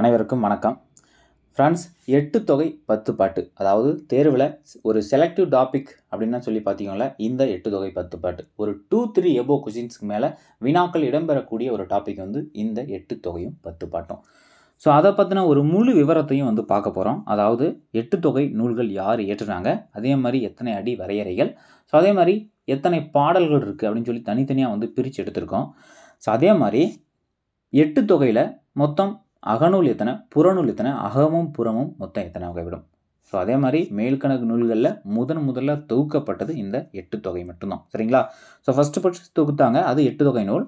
அனைவருக்கும் வணக்கம் ஃப்ரெண்ட்ஸ் எட்டு தொகை பத்து பாட்டு அதாவது தேர்வில் ஒரு செலக்டிவ் டாபிக் அப்படின்னா சொல்லி பார்த்தீங்களா இந்த எட்டு தொகை பத்து பாட்டு ஒரு டூ த்ரீ எபோ கொஷின்ஸ்க்கு மேலே வினாக்கள் இடம்பெறக்கூடிய ஒரு டாபிக் வந்து இந்த எட்டு தொகையும் பத்து பாட்டும் ஸோ அதை பற்றின ஒரு முழு விவரத்தையும் வந்து பார்க்க போகிறோம் அதாவது எட்டு தொகை நூல்கள் யார் ஏற்றுனாங்க அதே மாதிரி எத்தனை அடி வரையறைகள் ஸோ அதே மாதிரி எத்தனை பாடல்கள் இருக்குது அப்படின்னு சொல்லி தனித்தனியாக வந்து பிரித்து எடுத்திருக்கோம் ஸோ அதே மாதிரி எட்டு தொகையில் மொத்தம் அகநூல் எத்தனை புறநூல் எத்தனை அகமும் புறமும் மொத்தம் எத்தனை வகைப்படும் ஸோ அதே மாதிரி மேல்கணக்கு நூல்களில் முதன் முதல்ல தொகுக்கப்பட்டது இந்த எட்டு தொகை மட்டும்தான் சரிங்களா ஸோ ஃபஸ்ட்டு ஃபஸ்ட் தொகுத்தாங்க அது எட்டு தொகை நூல்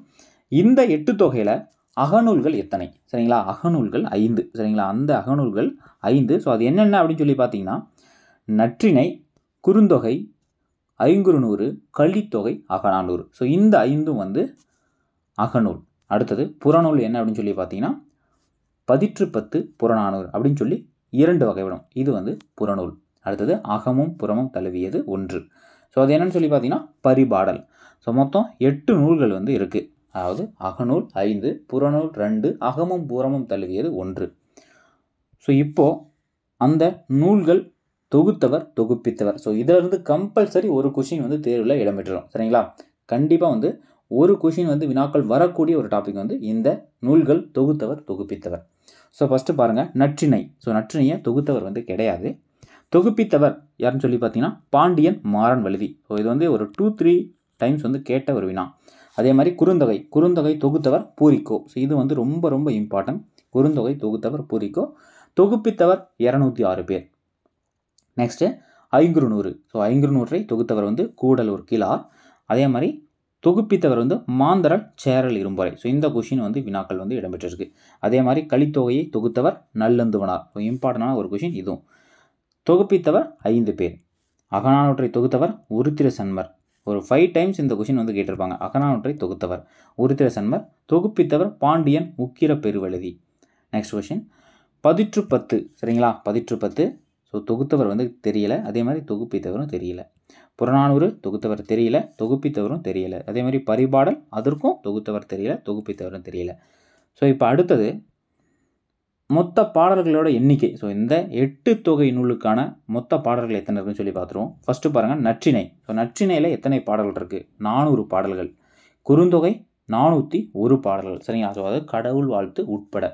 இந்த எட்டு தொகையில் அகநூல்கள் எத்தனை சரிங்களா அகநூல்கள் ஐந்து சரிங்களா அந்த அகநூல்கள் ஐந்து ஸோ அது என்னென்ன அப்படின்னு சொல்லி பார்த்தீங்கன்னா நற்றினை குறுந்தொகை ஐங்குறுநூறு கள்ளித்தொகை அகநானூறு ஸோ இந்த ஐந்தும் வந்து அகநூல் அடுத்தது புறநூல் என்ன அப்படின்னு சொல்லி பார்த்தீங்கன்னா பதிற்று பத்து புறநானூறு அப்படின்னு சொல்லி இரண்டு வகைப்படும் இது வந்து புறநூல் அடுத்தது அகமும் புறமும் தழுவியது ஒன்று ஸோ அது என்னென்னு சொல்லி பார்த்தீங்கன்னா பரிபாடல் ஸோ மொத்தம் எட்டு நூல்கள் வந்து இருக்குது அதாவது அகநூல் ஐந்து புறநூல் ரெண்டு அகமும் புறமும் தழுவியது ஒன்று ஸோ இப்போது அந்த நூல்கள் தொகுத்தவர் தொகுப்பித்தவர் ஸோ இதிலிருந்து கம்பல்சரி ஒரு கொஷின் வந்து தேர்வில் இடம்பெற்றுரும் சரிங்களா கண்டிப்பாக வந்து ஒரு கொஷின் வந்து வினாக்கள் வரக்கூடிய ஒரு டாபிக் வந்து இந்த நூல்கள் தொகுத்தவர் தொகுப்பித்தவர் ஸோ ஃபஸ்ட்டு பாருங்கள் நற்றிணை ஸோ நற்றினையை தொகுத்தவர் வந்து கிடையாது தொகுப்பித்தவர் யாருன்னு சொல்லி பார்த்தீங்கன்னா பாண்டியன் மாறன் வழுதி ஸோ இது வந்து ஒரு டூ த்ரீ டைம்ஸ் வந்து கேட்ட ஒரு வினா அதே மாதிரி குறுந்தொகை குறுந்தொகை தொகுத்தவர் பூரிக்கோ ஸோ இது வந்து ரொம்ப ரொம்ப இம்பார்ட்டன்ட் குறுந்தொகை தொகுத்தவர் பூரிக்கோ தொகுப்பித்தவர் இரநூத்தி ஆறு பேர் நெக்ஸ்ட்டு ஐங்குறுநூறு ஸோ ஐங்குறுநூற்றை தொகுத்தவர் வந்து கூடலூர் கிலார் அதே மாதிரி தொகுப்பித்தவர் வந்து மாந்தரல் சேரல் இரும்பறை ஸோ இந்த கொஷின் வந்து வினாக்கள் வந்து இடம்பெற்றிருக்கு அதே மாதிரி கழித்தொகையை தொகுத்தவர் நல்லந்துவனார் ஸோ இம்பார்ட்டண்டான ஒரு கொஷின் இதுவும் தொகுப்பித்தவர் ஐந்து பேர் அகனானொற்றை தொகுத்தவர் உருத்திர சன்மர் ஒரு ஃபைவ் டைம்ஸ் இந்த கொஷின் வந்து கேட்டிருப்பாங்க அகனானொற்றை தொகுத்தவர் உருத்திர சன்மர் தொகுப்பித்தவர் பாண்டியன் உக்கிர பெருவழுதி நெக்ஸ்ட் கொஷின் பதிற்று பத்து சரிங்களா பதிற்று பத்து ஸோ தொகுத்தவர் வந்து தெரியல அதே மாதிரி தொகுப்பித்தவரும் தெரியல புறநானூறு தொகுத்தவர் தெரியல தொகுப்பித்தவரும் தெரியல அதே மாதிரி பரிபாடல் அதற்கும் தொகுத்தவர் தெரியல தொகுப்பித்தவரும் தெரியல ஸோ இப்போ அடுத்தது மொத்த பாடல்களோட எண்ணிக்கை ஸோ இந்த எட்டு தொகை நூலுக்கான மொத்த பாடல்கள் எத்தனை இருக்குன்னு சொல்லி பார்த்துருவோம் ஃபஸ்ட்டு பாருங்கள் நற்றிணை ஸோ நற்றினையில் எத்தனை பாடல்கள் இருக்குது நானூறு பாடல்கள் குறுந்தொகை நானூற்றி ஒரு பாடல்கள் சரிங்களா ஸோ அது கடவுள் வாழ்த்து உட்பட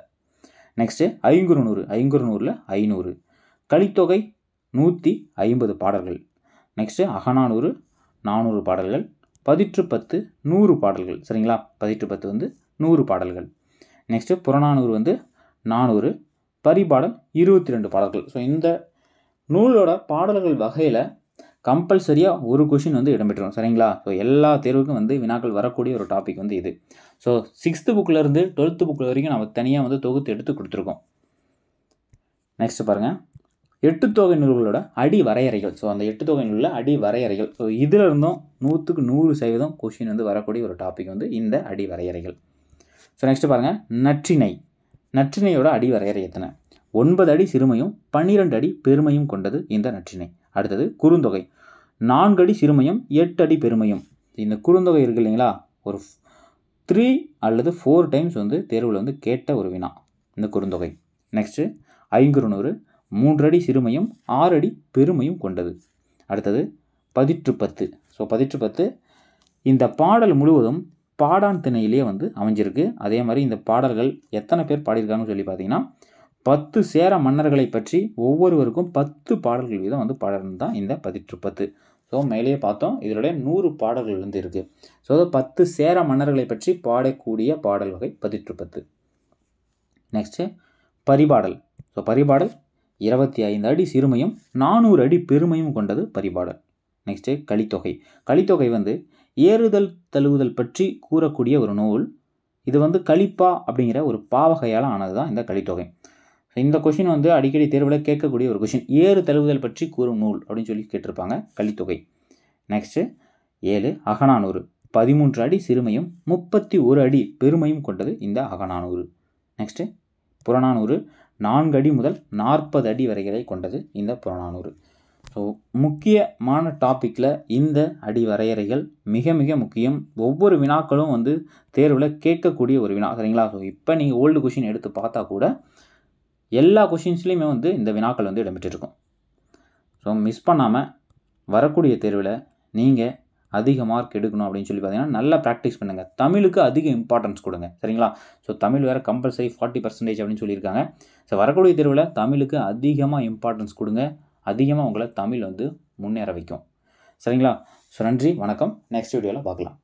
நெக்ஸ்ட்டு ஐங்குறுநூறு ஐங்குறுநூறில் ஐநூறு கலித்தொகை நூற்றி ஐம்பது பாடல்கள் நெக்ஸ்ட்டு அகநானூறு நானூறு பாடல்கள் பதிற்று பத்து நூறு பாடல்கள் சரிங்களா பதிற்று பத்து வந்து நூறு பாடல்கள் நெக்ஸ்ட்டு புறநானூறு வந்து நானூறு பரிபாடல் இருபத்தி ரெண்டு பாடல்கள் ஸோ இந்த நூலோட பாடல்கள் வகையில் கம்பல்சரியாக ஒரு கொஷின் வந்து இடம்பெற்றோம் சரிங்களா ஸோ எல்லா தேர்வுக்கும் வந்து வினாக்கள் வரக்கூடிய ஒரு டாபிக் வந்து இது ஸோ சிக்ஸ்த்து புக்கிலேருந்து டுவெல்த்து புக்கில் வரைக்கும் நம்ம தனியாக வந்து தொகுத்து எடுத்து கொடுத்துருக்கோம் நெக்ஸ்ட் பாருங்கள் எட்டு தொகை நூல்களோட அடி வரையறைகள் ஸோ அந்த எட்டு தொகை நூலில் அடி வரையறைகள் ஸோ இதில் இருந்தும் நூற்றுக்கு நூறு சதவீதம் கொஷின் வந்து வரக்கூடிய ஒரு டாபிக் வந்து இந்த அடி வரையறைகள் ஸோ நெக்ஸ்ட் பாருங்கள் நற்றிணை நற்றினையோட அடி வரையறை எத்தனை ஒன்பது அடி சிறுமையும் பன்னிரெண்டு அடி பெருமையும் கொண்டது இந்த நற்றிணை அடுத்தது குறுந்தொகை நான்கு அடி சிறுமையும் எட்டு அடி பெருமையும் இந்த குறுந்தொகை இருக்கு இல்லைங்களா ஒரு த்ரீ அல்லது ஃபோர் டைம்ஸ் வந்து தேர்வில் வந்து கேட்ட ஒரு வினா இந்த குறுந்தொகை நெக்ஸ்ட்டு ஐங்குறுநூறு மூன்றடி சிறுமையும் ஆறு அடி பெருமையும் கொண்டது அடுத்தது பதிற்று பத்து ஸோ பதிற்று பத்து இந்த பாடல் முழுவதும் பாடான் திணையிலே வந்து அமைஞ்சிருக்கு அதே மாதிரி இந்த பாடல்கள் எத்தனை பேர் பாடியிருக்காங்கன்னு சொல்லி பார்த்தீங்கன்னா பத்து சேர மன்னர்களை பற்றி ஒவ்வொருவருக்கும் பத்து பாடல்கள் வீதம் வந்து பாடல் தான் இந்த பதிற்று பத்து ஸோ மேலேயே பார்த்தோம் இதனுடைய நூறு பாடல்கள் வந்து இருக்குது ஸோ பத்து சேர மன்னர்களை பற்றி பாடக்கூடிய பாடல் வகை பதிற்று பத்து நெக்ஸ்ட்டு பரிபாடல் ஸோ பரிபாடல் இருபத்தி ஐந்து அடி சிறுமையும் நானூறு அடி பெருமையும் கொண்டது பரிபாடல் நெக்ஸ்ட்டு கலித்தொகை கலித்தொகை வந்து ஏறுதல் தழுவுதல் பற்றி கூறக்கூடிய ஒரு நூல் இது வந்து களிப்பா அப்படிங்கிற ஒரு பாவகையால் ஆனது தான் இந்த கலித்தொகை ஸோ இந்த கொஷின் வந்து அடிக்கடி தேர்வில் கேட்கக்கூடிய ஒரு கொஷின் ஏறு தழுவுதல் பற்றி கூறும் நூல் அப்படின்னு சொல்லி கேட்டிருப்பாங்க கலித்தொகை நெக்ஸ்ட்டு ஏழு அகநானூறு பதிமூன்று அடி சிறுமையும் முப்பத்தி ஒரு அடி பெருமையும் கொண்டது இந்த அகநானூறு நெக்ஸ்ட்டு புறநானூறு நான்கு அடி முதல் நாற்பது அடி வரை கொண்டது இந்த புறநானூறு ஸோ முக்கியமான டாப்பிக்கில் இந்த அடி வரையறைகள் மிக மிக முக்கியம் ஒவ்வொரு வினாக்களும் வந்து தேர்வில் கேட்கக்கூடிய ஒரு வினா சரிங்களா ஸோ இப்போ நீங்கள் ஓல்டு கொஷின் எடுத்து பார்த்தா கூட எல்லா கொஷின்ஸ்லேயுமே வந்து இந்த வினாக்கள் வந்து இடம்பெற்றிருக்கும் ஸோ மிஸ் பண்ணாமல் வரக்கூடிய தேர்வில் நீங்கள் அதிக மார்க் எடுக்கணும் அப்படின்னு சொல்லி பார்த்தீங்கன்னா நல்லா ப்ராக்டிஸ் பண்ணுங்கள் தமிழுக்கு அதிக இம்பார்ட்டன்ஸ் கொடுங்க சரிங்களா ஸோ தமிழ் வேறு கம்பல்சரி ஃபார்ட்டி பர்சன்டேஜ் அப்படின்னு சொல்லியிருக்காங்க ஸோ வரக்கூடிய தேர்வில் தமிழுக்கு அதிகமாக இம்பார்ட்டன்ஸ் கொடுங்க அதிகமாக உங்களை தமிழ் வந்து முன்னேற வைக்கும் சரிங்களா ஸோ நன்றி வணக்கம் நெக்ஸ்ட் வீடியோவில் பார்க்கலாம்